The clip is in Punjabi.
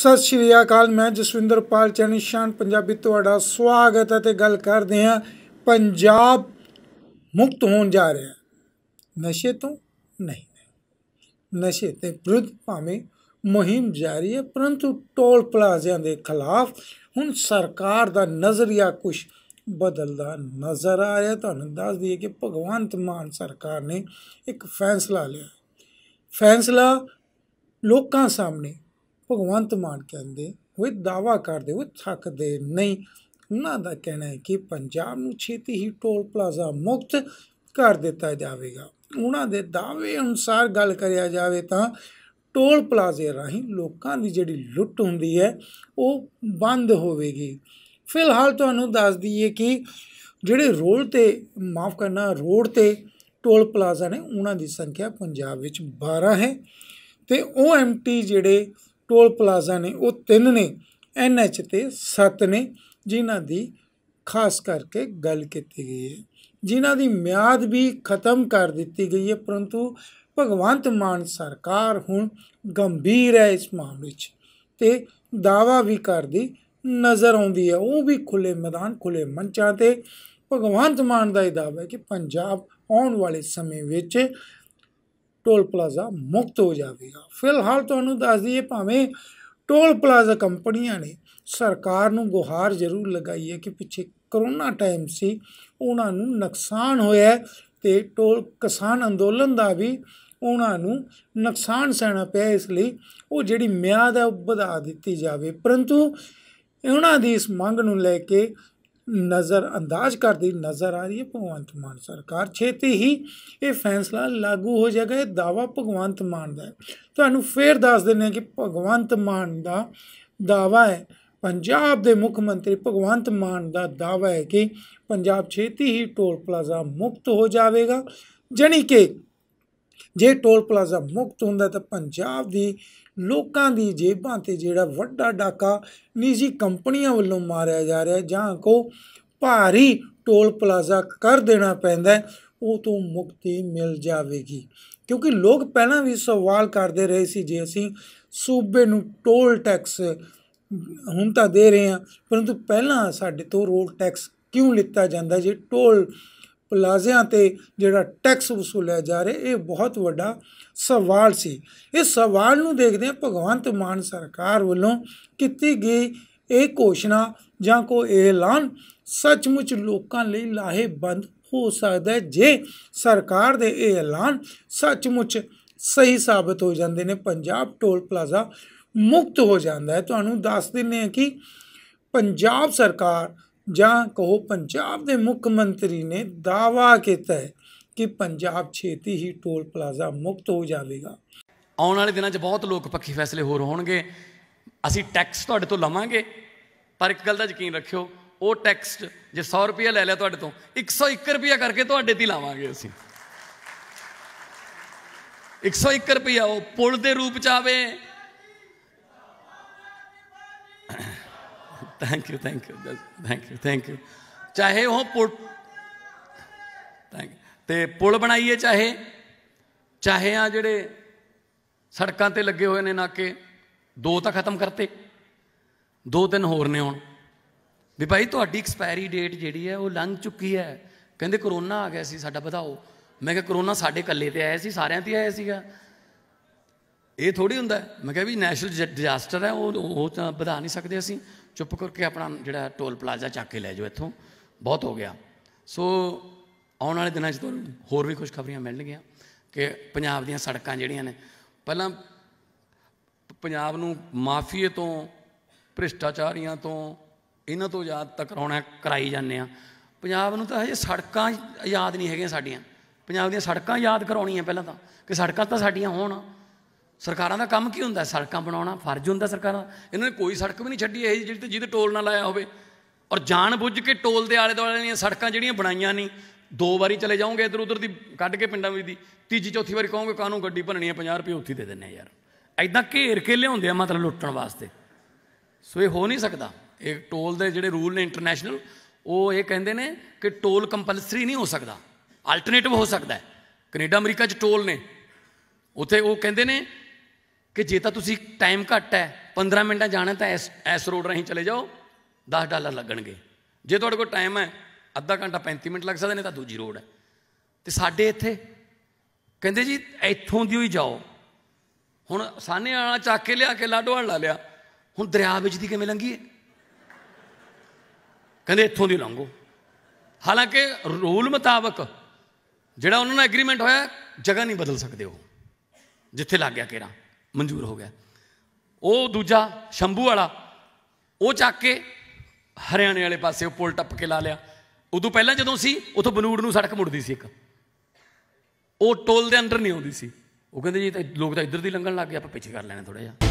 ਸਤਿ ਸ਼੍ਰੀ ਅਕਾਲ ਮੈਂ ਜਸਵਿੰਦਰ ਜਸਵਿੰਦਰਪਾਲ ਚਨਿਸ਼ਾਨ ਪੰਜਾਬੀ ਤੁਹਾਡਾ ਸਵਾਗਤ ਹੈ ਤੇ ਗੱਲ ਕਰਦੇ ਹਾਂ ਪੰਜਾਬ ਮੁਕਤ ਹੋਣ ਜਾ ਰਿਹਾ ਨਸ਼ੇ ਤੋਂ ਨਹੀਂ ਨਸ਼ੇ ਤੇ ਵਿਰੁੱਧ ਭਾਵੇਂ ਮੁਹਿੰਮ ਜਾਰੀ ਹੈ ਪਰੰਤੂ ਟੋਲ ਪਲਾਜ਼ਿਆਂ ਦੇ ਖਿਲਾਫ ਹੁਣ ਸਰਕਾਰ ਦਾ ਨਜ਼ਰੀਆ ਕੁਝ ਬਦਲਦਾ ਨਜ਼ਰ ਆ ਰਿਹਾ ਤੁਹਾਨੂੰ ਦੱਸ ਦਈਏ ਕਿ ਭਗਵੰਤ ਮਾਨ ਸਰਕਾਰ ਨੇ ਇੱਕ ਫੈਸਲਾ ਲਿਆ ਫੈਸਲਾ ਲੋਕਾਂ ਸਾਹਮਣੇ ਭਗਵੰਤ ਮਾਨ ਕਹਿੰਦੇ ਹੋਏ ਦਾਵਾ ਕਰਦੇ ਹੋਏ ਥੱਕਦੇ ਨਹੀਂ ਉਹਨਾਂ ਦਾ ਕਹਿਣਾ ਹੈ ਕਿ ਪੰਜਾਬ ਨੂੰ ਛੇਤੀ ਹੀ ਟੋਲ ਪਲਾਜ਼ਾ ਮੁਕਤ ਕਰ ਦਿੱਤਾ ਜਾਵੇਗਾ ਉਹਨਾਂ ਦੇ ਦਾਅਵੇ ਅਨੁਸਾਰ ਗੱਲ ਕਰਿਆ ਜਾਵੇ ਤਾਂ ਟੋਲ ਪਲਾਜ਼ੇ ਰਾਹੀਂ ਲੋਕਾਂ ਦੀ ਜਿਹੜੀ ਲੁੱਟ ਹੁੰਦੀ ਹੈ ਉਹ ਬੰਦ ਹੋਵੇਗੀ ਫਿਲਹਾਲ ਤੁਹਾਨੂੰ ਦੱਸ ਦਈਏ ਕਿ ਜਿਹੜੇ ਰੋਡ ਤੇ ਮਾਫ ਕਰਨਾ ਰੋਡ ਤੇ ਟੋਲ ਪਲਾਜ਼ਾ ਨੇ ਉਹਨਾਂ ਦੀ ਸੰਖਿਆ ਪੰਜਾਬ ਵਿੱਚ 12 ਹੈ ਤੇ ਐਮਟੀ ਜਿਹੜੇ ਟੋਲ ਪਲਾਜ਼ਾ ਨੇ ਉਹ ਤਿੰਨ ਨੇ ਐਨ ਐਚ ਤੇ ਸੱਤ ਨੇ ਜਿਨ੍ਹਾਂ ਦੀ ਖਾਸ ਕਰਕੇ ਗੱਲ ਕੀਤੀ ਗਈ ਹੈ ਜਿਨ੍ਹਾਂ ਦੀ ਮਿਆਦ ਵੀ ਖਤਮ ਕਰ ਦਿੱਤੀ ਗਈ ਹੈ ਪਰੰਤੂ ਭਗਵੰਤ ਮਾਨ ਸਰਕਾਰ ਹੁਣ ਗੰਭੀਰ ਹੈ ਇਸ ਮਾਮਲੇ 'ਚ ਤੇ ਦਾਵਾ ਵੀ ਕਰਦੀ ਨਜ਼ਰ ਆਉਂਦੀ ਹੈ ਉਹ ਵੀ ਖੁੱਲੇ ਮੈਦਾਨ ਖੁੱਲੇ ਮੰਚਾਂ ਤੇ ਭਗਵੰਤ ਮਾਨ ਦਾ ਇਹ ਦਾਅਵਾ ਹੈ ਕਿ ਪੰਜਾਬ ਆਉਣ ਵਾਲੇ ਸਮੇਂ ਵਿੱਚ ਟੋਲ ਪਲਾਜ਼ਾ ਮੁਕਤ ਹੋ ਜਾਵੇਗਾ ਫਿਲਹਾਲ ਤੁਹਾਨੂੰ ਦੱਸ ਦਈਏ ਭਾਵੇਂ ਟੋਲ ਪਲਾਜ਼ਾ ਕੰਪਨੀਆਂ ਨੇ ਸਰਕਾਰ ਨੂੰ ਗੁਹਾਰ ਜ਼ਰੂਰ ਲਗਾਈ ਹੈ ਕਿ ਪਿੱਛੇ ਕਰੋਨਾ ਟਾਈਮ ਸੀ ਉਹਨਾਂ ਨੂੰ ਨੁਕਸਾਨ ਹੋਇਆ ਤੇ ਟੋਲ ਕਿਸਾਨ ਅੰਦੋਲਨ ਦਾ ਵੀ ਉਹਨਾਂ ਨੂੰ ਨੁਕਸਾਨ ਸਹਿਣਾ ਪਿਆ ਇਸ ਲਈ ਉਹ ਜਿਹੜੀ ਮਿਆਦ ਹੈ ਉਹ ਵਧਾ ਦਿੱਤੀ ਜਾਵੇ ਪਰੰਤੂ ਉਹਨਾਂ ਦੀ ਇਸ ਮੰਗ ਨੂੰ ਲੈ ਕੇ ਨਜ਼ਰ ਅੰਦਾਜ਼ ਕਰਦੀ ਨਜ਼ਰ ਆ ਰਹੀ ਹੈ ਭਗਵੰਤ ਮਾਨ ਸਰਕਾਰ ਛੇਤੀ ਹੀ ਇਹ ਫੈਸਲਾ ਲਾਗੂ ਹੋ ਜਾਏਗਾ ਇਹ ਦਾਵਾ ਭਗਵੰਤ ਮਾਨ ਦਾ ਤੁਹਾਨੂੰ ਫੇਰ ਦੱਸ ਦਿੰਦੇ ਹਾਂ ਕਿ ਭਗਵੰਤ ਮਾਨ ਦਾ ਦਾਵਾ ਹੈ ਪੰਜਾਬ ਦੇ ਮੁੱਖ ਮੰਤਰੀ ਭਗਵੰਤ ਮਾਨ ਦਾ ਦਾਵਾ ਹੈ ਕਿ ਪੰਜਾਬ ਛੇਤੀ ਹੀ ਟੋਲ ਪਲਾਜ਼ਾ ਮੁਕਤ ਹੋ ਜਾਵੇਗਾ ਜਣੀ ਕਿ ਜੇ ਟੋਲ ਪਲਾਜ਼ਾ ਮੁਕਤ ਹੁੰਦਾ ਤਾਂ ਪੰਜਾਬ ਦੀ ਲੋਕਾਂ ਦੀ ਜੇਬਾਂ ਤੇ ਜਿਹੜਾ ਵੱਡਾ ਡਾਕਾ ਨਿੱਜੀ ਕੰਪਨੀਆਂ ਵੱਲੋਂ ਮਾਰਿਆ ਜਾ ਰਿਹਾ ਜਾਂ ਕੋ ਭਾਰੀ ਟੋਲ ਪਲਾਜ਼ਾ ਕਰ ਦੇਣਾ ਪੈਂਦਾ ਉਹ ਤੋਂ ਮੁਕਤੀ ਮਿਲ ਜਾਵੇਗੀ ਕਿਉਂਕਿ ਲੋਕ ਪਹਿਲਾਂ ਵੀ ਸਵਾਲ ਕਰਦੇ ਰਹੇ ਸੀ ਜੇ ਅਸੀਂ ਸੂਬੇ ਨੂੰ ਟੋਲ ਟੈਕਸ ਹੁਣ ਤਾਂ ਦੇ ਰਹੇ ਹਾਂ ਪਰੰਤੂ ਪਹਿਲਾਂ ਸਾਡੇ ਤੋਂ ਰੋਡ ਟੈਕਸ ਕਿਉਂ ਲਿੱਤਾ ਜਾਂਦਾ ਜੇ ਟੋਲ ਪਲਾਜ਼ਿਆਂ ਤੇ ਜਿਹੜਾ ਟੈਕਸ ਵਸੂਲਿਆ ਜਾ ਰਿਹਾ ਇਹ ਬਹੁਤ ਵੱਡਾ ਸਵਾਲ ਸੀ ਇਸ ਸਵਾਲ ਨੂੰ ਦੇਖਦੇ ਹਾਂ ਭਗਵੰਤ ਮਾਨ ਸਰਕਾਰ ਵੱਲੋਂ ਕੀਤੀ ਗਈ ਇਹ ਘੋਸ਼ਣਾ ਜਾਂ ਕੋ ਐਲਾਨ ਸੱਚਮੁੱਚ ਲੋਕਾਂ ਲਈ ਲਾਹੇਬੰਦ ਹੋ ਸਕਦਾ ਹੈ ਜੇ ਸਰਕਾਰ ਦੇ ਇਹ ਐਲਾਨ ਸੱਚਮੁੱਚ ਸਹੀ ਸਾਬਤ ਹੋ ਜਾਂਦੇ ਨੇ ਪੰਜਾਬ ਟੋਲ ਪਲਾਜ਼ਾ ਮੁਕਤ ਹੋ ਜਾਂਦਾ ਹੈ ਤੁਹਾਨੂੰ ਦੱਸ ਦਿੰਨੇ ਆ ਕਿ ਪੰਜਾਬ ਸਰਕਾਰ ਜਾਂ ਕਹੋ ਪੰਜਾਬ ਦੇ ਮੁੱਖ ਮੰਤਰੀ ਨੇ ਦਾਵਾ ਕੀਤਾ ਹੈ ਕਿ ਪੰਜਾਬ ਛੇਤੀ ਹੀ ਟੋਲ ਪਲਾਜ਼ਾ ਮੁਕਤ ਹੋ ਜਾਵੇਗਾ ਆਉਣ ਵਾਲੇ ਦਿਨਾਂ 'ਚ ਬਹੁਤ ਲੋਕ ਪੱਖੀ ਫੈਸਲੇ ਹੋਰ ਹੋਣਗੇ ਅਸੀਂ ਟੈਕਸ ਤੁਹਾਡੇ ਤੋਂ ਲਵਾਂਗੇ ਪਰ ਇੱਕ ਗੱਲ ਦਾ ਯਕੀਨ ਰੱਖਿਓ ਉਹ ਟੈਕਸ ਜੇ 100 ਰੁਪਏ ਲੈ ਲਿਆ ਤੁਹਾਡੇ ਤੋਂ 101 ਰੁਪਏ ਕਰਕੇ ਤੁਹਾਡੇ ਤੇ ਲਾਵਾਂਗੇ ਅਸੀਂ 101 ਰੁਪਏ ਉਹ ਪੁਲ ਦੇ ਰੂਪ ਚ ਆਵੇ thank you thank you thank you thank you ਚਾਹੇ ਉਹ ਪੁਲ ਥੈਂਕ ਤੇ ਪੁਲ ਬਣਾਈਏ ਚਾਹੇ ਚਾਹੇ ਆ ਜਿਹੜੇ ਸੜਕਾਂ ਤੇ ਲੱਗੇ ਹੋਏ ਨੇ ਨਾਕੇ ਦੋ ਤਾਂ ਖਤਮ ਕਰਤੇ ਦੋ ਦਿਨ ਹੋਰ ਨੇ ਹੁਣ ਵੀ ਭਾਈ ਤੁਹਾਡੀ ਐਕਸਪਾਇਰੀ ਡੇਟ ਜਿਹੜੀ ਹੈ ਉਹ ਲੰਘ ਚੁੱਕੀ ਹੈ ਕਹਿੰਦੇ ਕਰੋਨਾ ਆ ਗਿਆ ਸੀ ਸਾਡਾ ਵਧਾਓ ਮੈਂ ਕਿਹਾ ਕਰੋਨਾ ਸਾਡੇ ਕੱਲੇ ਤੇ ਆਇਆ ਸੀ ਸਾਰਿਆਂ ਤੇ ਆਇਆ ਸੀਗਾ ਇਹ ਥੋੜੀ ਹੁੰਦਾ ਮੈਂ ਕਿਹਾ ਵੀ ਨੈਸ਼ਨਲ ਡਿਜ਼ਾਸਟਰ ਹੈ ਉਹ ਉਹ ਤਾਂ ਵਧਾ ਨਹੀਂ ਸਕਦੇ ਅਸੀਂ ਚੁੱਪ ਕਰਕੇ ਆਪਣਾ ਜਿਹੜਾ ਟੋਲ ਪਲਾਜ਼ਾ ਚੱਕ ਕੇ ਲੈ ਜਾਓ ਇੱਥੋਂ ਬਹੁਤ ਹੋ ਗਿਆ ਸੋ ਆਉਣ ਵਾਲੇ ਦਿਨਾਂ 'ਚ ਤੁਹਾਨੂੰ ਹੋਰ ਵੀ ਖੁਸ਼ਖਬਰੀਆਂ ਮਿਲਣਗੀਆਂ ਕਿ ਪੰਜਾਬ ਦੀਆਂ ਸੜਕਾਂ ਜਿਹੜੀਆਂ ਨੇ ਪਹਿਲਾਂ ਪੰਜਾਬ ਨੂੰ ਮਾਫੀਏ ਤੋਂ ਭ੍ਰਿਸ਼ਟਾਚਾਰੀਆਂ ਤੋਂ ਇਹਨਾਂ ਤੋਂ ਆਜ਼ਾਦ ਤੱਕ ਕਰਾਈ ਜਾਂਦੇ ਆ ਪੰਜਾਬ ਨੂੰ ਤਾਂ ਹਜੇ ਸੜਕਾਂ ਆਜ਼ਾਦ ਨਹੀਂ ਹੈਗੀਆਂ ਸਾਡੀਆਂ ਪੰਜਾਬ ਦੀਆਂ ਸੜਕਾਂ ਯਾਦ ਕਰਾਉਣੀਆਂ ਪਹਿਲਾਂ ਤਾਂ ਕਿ ਸੜਕਾਂ ਤਾਂ ਸਾਡੀਆਂ ਹੋਣ ਸਰਕਾਰਾਂ ਦਾ ਕੰਮ ਕੀ ਹੁੰਦਾ ਸੜਕਾਂ ਬਣਾਉਣਾ ਫਰਜ਼ ਹੁੰਦਾ ਸਰਕਾਰਾਂ ਇਹਨਾਂ ਨੇ ਕੋਈ ਸੜਕ ਵੀ ਨਹੀਂ ਛੱਡੀ ਇਹ ਜਿਹੜੀ ਤੇ ਜਿਹਦੇ ਟੋਲ ਨਾ ਲਾਇਆ ਹੋਵੇ ਔਰ ਜਾਣ ਬੁੱਝ ਕੇ ਟੋਲ ਦੇ ਆਲੇ ਦੁਆਲੇ ਦੀਆਂ ਸੜਕਾਂ ਜਿਹੜੀਆਂ ਬਣਾਈਆਂ ਨਹੀਂ ਦੋ ਵਾਰੀ ਚਲੇ ਜਾਓਗੇ ਇਧਰ ਉਧਰ ਦੀ ਕੱਢ ਕੇ ਪਿੰਡਾਂ ਵਿੱਚ ਦੀ ਤੀਜੀ ਚੌਥੀ ਵਾਰੀ ਕਹੋਗੇ ਕਾਨੂੰ ਗੱਡੀ ਭੰਨਣੀ ਹੈ 50 ਰੁਪਏ ਉੱਥੇ ਦੇ ਦਿੰਨੇ ਯਾਰ ਐਦਾਂ ਘੇਰ ਕੇ ਲਿਆਉਂਦੇ ਆ ਮਤਲਬ ਲੁੱਟਣ ਵਾਸਤੇ ਸੋ ਇਹ ਹੋ ਨਹੀਂ ਸਕਦਾ ਇਹ ਟੋਲ ਦੇ ਜਿਹੜੇ ਰੂਲ ਨੇ ਇੰਟਰਨੈਸ਼ਨਲ ਉਹ ਇਹ ਕਹਿੰਦੇ ਨੇ ਕਿ ਟੋਲ ਕੰਪਲਸਰੀ ਨਹੀਂ ਹੋ ਸਕਦਾ ਆਲਟਰਨੇਟਿਵ ਹੋ ਸਕਦਾ ਕੈਨੇਡਾ ਅਮਰੀਕਾ 'ਚ ਟੋਲ ਨੇ ਉੱਥੇ ਉਹ ਕਹਿੰਦੇ ਨੇ ਕਿ ਜੇ ਤਾਂ ਤੁਸੀਂ ਟਾਈਮ ਘੱਟ ਹੈ 15 ਮਿੰਟਾਂ ਜਾਣਾ ਤਾਂ ਇਸ ਇਸ ਰੋਡ ਰਾਹੀਂ ਚਲੇ ਜਾਓ 10 ਡਾਲਰ ਲੱਗਣਗੇ ਜੇ ਤੁਹਾਡੇ ਕੋਲ ਟਾਈਮ ਹੈ ਅੱਧਾ ਘੰਟਾ 35 ਮਿੰਟ ਲੱਗ ਸਕਦੇ ਨੇ ਤਾਂ ਦੂਜੀ ਰੋਡ ਹੈ ਤੇ ਸਾਡੇ ਇੱਥੇ ਕਹਿੰਦੇ ਜੀ ਇੱਥੋਂ ਦੀ ਹੀ ਜਾਓ ਹੁਣ ਸਾਨੇ ਵਾਲਾ ਚੱਕ ਕੇ ਲਿਆ ਕੇ ਲਾਡੋਵਾਲ ਲਾ ਲਿਆ ਹੁਣ ਦਰਿਆ ਵਿੱਚ ਦੀ ਕਿਵੇਂ ਲੰਗੀ ਹੈ ਕਹਿੰਦੇ ਇੱਥੋਂ ਦੀ ਲੰਘੋ ਹਾਲਾਂਕਿ ਰੂਲ ਮੁਤਾਬਕ ਜਿਹੜਾ ਉਹਨਾਂ ਨਾਲ ਐਗਰੀਮੈਂਟ ਹੋਇਆ ਜਗ੍ਹਾ ਨਹੀਂ ਬਦਲ ਸਕਦੇ ਉਹ ਜਿੱਥੇ ਲੱਗ ਗਿਆ ਕੇਰਾ ਮਨਜ਼ੂਰ ਹੋ ਗਿਆ ਉਹ ਦੂਜਾ ਸ਼ੰਭੂ ਵਾਲਾ ਉਹ ਚੱਕ ਕੇ ਹਰਿਆਣੇ ਵਾਲੇ ਪਾਸੇ ਉਹ ਪੁਲ ਟੱਪ ਕੇ ਲਾ ਲਿਆ ਉਦੋਂ ਪਹਿਲਾਂ ਜਦੋਂ ਸੀ ਉਥੋਂ ਬਨੂੜ ਨੂੰ ਸੜਕ ਮੁੜਦੀ ਸੀ ਇੱਕ ਉਹ ਟੋਲ ਦੇ ਅੰਦਰ ਨਹੀਂ ਆਉਂਦੀ ਸੀ ਉਹ ਕਹਿੰਦੇ ਜੀ ਲੋਕ ਤਾਂ ਇੱਧਰ ਦੀ ਲੰਘਣ ਲੱਗ ਗਏ ਆਪਾਂ ਪਿੱਛੇ ਕਰ ਲੈਣਾ ਥੋੜਾ ਜਿਹਾ